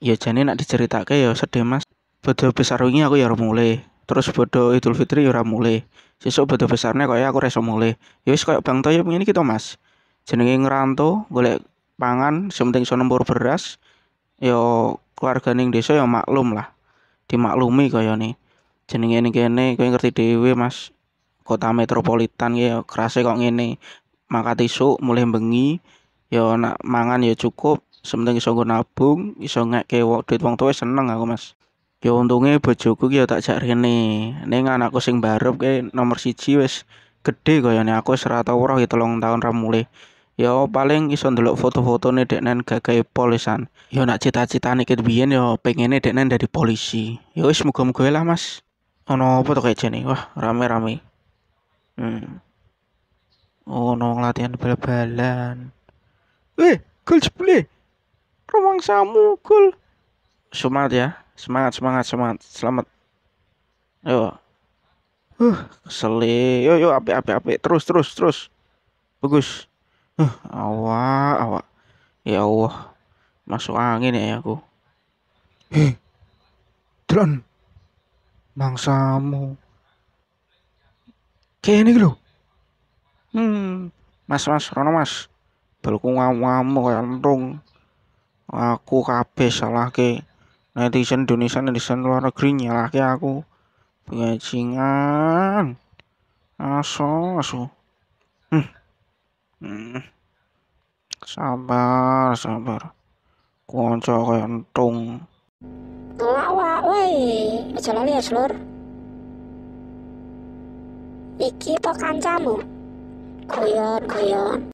ya jane nak diceritake ya sedih mas bodo besar wingi aku ya ora mulai terus bodo Idul Fitri ya ora mulai sesuk bodo besarnya kayak aku reso mulai ya wis kayak Bang toyo ngene kita Mas jenenge ngerantau boleh pangan sementing so iso nembur beras ya keluarga ning desa ya maklum lah dimaklumi kaya nih jenenge ini- kene kau ngerti dewi Mas kota metropolitan ya kerasa kok ini, maka tisu mulai bengi ya nak mangan ya cukup sementing iso nggo nabung iso ngeke duit wong tuwa seneng aku Mas ya untungnya bojoku ki ya tak jak rene ning anakku sing barep ke nomor siji wis gede koyone aku wis ora tau roh ya gitu 3 tahun ra mulai ya paling iso ndelok foto foto nih dek deknen gagai polisan ya nak cita-citane ket biyen ya dek neng dari polisi ya wis muga-muga lah Mas ono apa to kejene wah rame-rame hmm nong latihan bal-balan weh gol jebule rumangsa mukul semangat ya semangat semangat semangat selamat yo uh kesele yo yo api api api terus terus terus bagus uh awak awak ya Allah masuk angin ya aku hei dron mangsamu kayak ini loh hmm mas mas Rono mas balukung ngamu ngamu kayak entung aku kabeh ke netizen Indonesia netizen luar negeri ke aku pengajingan aso aso hmm. hmm. sabar sabar konco kaya entung awak woi aja lali ya selur. iki pokan kancamu guyon guyon